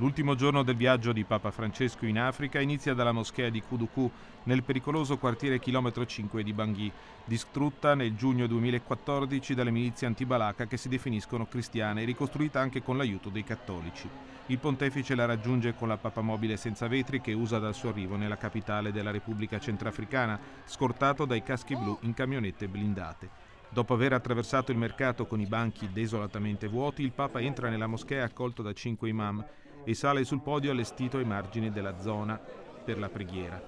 L'ultimo giorno del viaggio di Papa Francesco in Africa inizia dalla moschea di Kuduku nel pericoloso quartiere chilometro 5 di Bangui, distrutta nel giugno 2014 dalle milizie antibalaca che si definiscono cristiane e ricostruita anche con l'aiuto dei cattolici. Il pontefice la raggiunge con la Papa Mobile senza vetri che usa dal suo arrivo nella capitale della Repubblica Centrafricana, scortato dai caschi blu in camionette blindate. Dopo aver attraversato il mercato con i banchi desolatamente vuoti, il Papa entra nella moschea accolto da cinque imam e sale sul podio allestito ai margini della zona per la preghiera.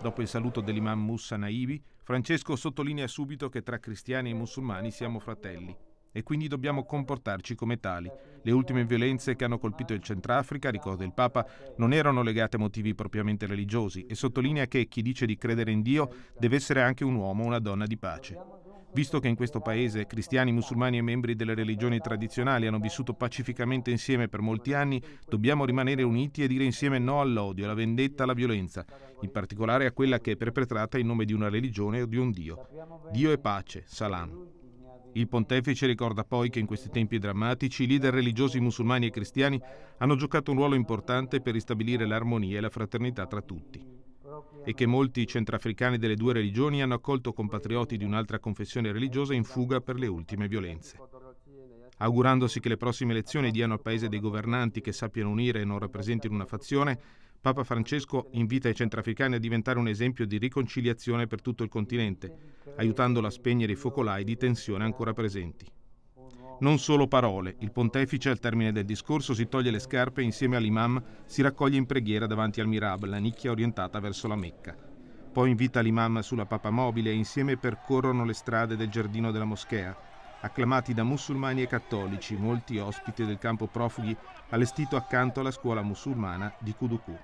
Dopo il saluto dell'imam Mussa Naibi, Francesco sottolinea subito che tra cristiani e musulmani siamo fratelli e quindi dobbiamo comportarci come tali. Le ultime violenze che hanno colpito il Centrafrica, ricorda il Papa, non erano legate a motivi propriamente religiosi e sottolinea che chi dice di credere in Dio deve essere anche un uomo o una donna di pace. Visto che in questo paese cristiani, musulmani e membri delle religioni tradizionali hanno vissuto pacificamente insieme per molti anni, dobbiamo rimanere uniti e dire insieme no all'odio, alla vendetta, alla violenza, in particolare a quella che è perpetrata in nome di una religione o di un Dio. Dio è pace, salam. Il pontefice ricorda poi che in questi tempi drammatici i leader religiosi musulmani e cristiani hanno giocato un ruolo importante per ristabilire l'armonia e la fraternità tra tutti e che molti centrafricani delle due religioni hanno accolto compatrioti di un'altra confessione religiosa in fuga per le ultime violenze. Augurandosi che le prossime elezioni diano al paese dei governanti che sappiano unire e non rappresentino una fazione, Papa Francesco invita i centrafricani a diventare un esempio di riconciliazione per tutto il continente, aiutandolo a spegnere i focolai di tensione ancora presenti. Non solo parole, il pontefice al termine del discorso si toglie le scarpe e insieme all'imam si raccoglie in preghiera davanti al mirab, la nicchia orientata verso la Mecca. Poi invita l'imam sulla papa mobile e insieme percorrono le strade del giardino della moschea, acclamati da musulmani e cattolici, molti ospiti del campo profughi allestito accanto alla scuola musulmana di Kuduku.